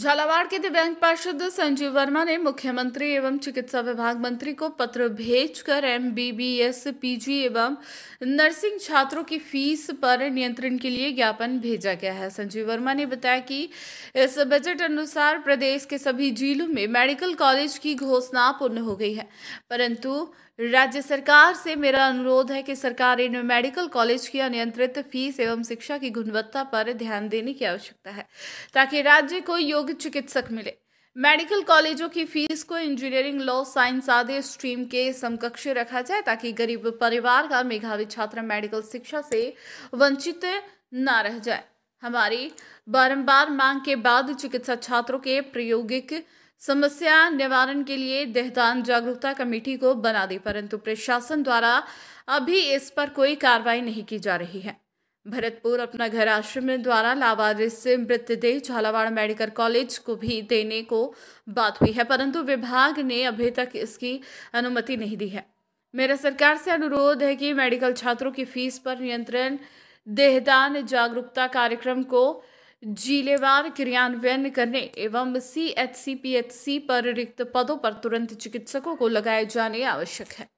झालावाड़ के दिव्यांग पार्षद संजीव वर्मा ने मुख्यमंत्री एवं चिकित्सा विभाग मंत्री को पत्र भेजकर एमबीबीएस पीजी एवं नर्सिंग छात्रों की फीस पर नियंत्रण के लिए ज्ञापन भेजा गया है संजीव वर्मा ने बताया कि इस बजट अनुसार प्रदेश के सभी जिलों में मेडिकल कॉलेज की घोषणा पूर्ण हो गई है परंतु राज्य सरकार से मेरा अनुरोध है कि सरकार इन मेडिकल कॉलेज की अनियंत्रित फीस एवं शिक्षा की गुणवत्ता पर ध्यान देने की आवश्यकता है ताकि राज्य को योग योग्य चिकित्सक मिले मेडिकल कॉलेजों की फीस को इंजीनियरिंग लॉ साइंस आदि स्ट्रीम के समकक्ष रखा जाए ताकि गरीब परिवार का मेघावी छात्र मेडिकल शिक्षा से वंचित न रह जाए हमारी बारंबार मांग के बाद चिकित्सा छात्रों के प्रायोगिक समस्या निवारण के लिए देहदान जागरूकता कमेटी को बना दी परंतु प्रशासन द्वारा अभी इस पर कोई कार्रवाई नहीं की जा रही है भरतपुर अपना घर आश्रम द्वारा लावारिस मृतदेह झालावाड़ मेडिकल कॉलेज को भी देने को बात हुई है परंतु विभाग ने अभी तक इसकी अनुमति नहीं दी है मेरा सरकार से अनुरोध है कि मेडिकल छात्रों की फीस पर नियंत्रण देहदान जागरूकता कार्यक्रम को जिलेवार क्रियान्वयन करने एवं C H C P H C पर रिक्त पदों पर तुरंत चिकित्सकों को लगाए जाने आवश्यक है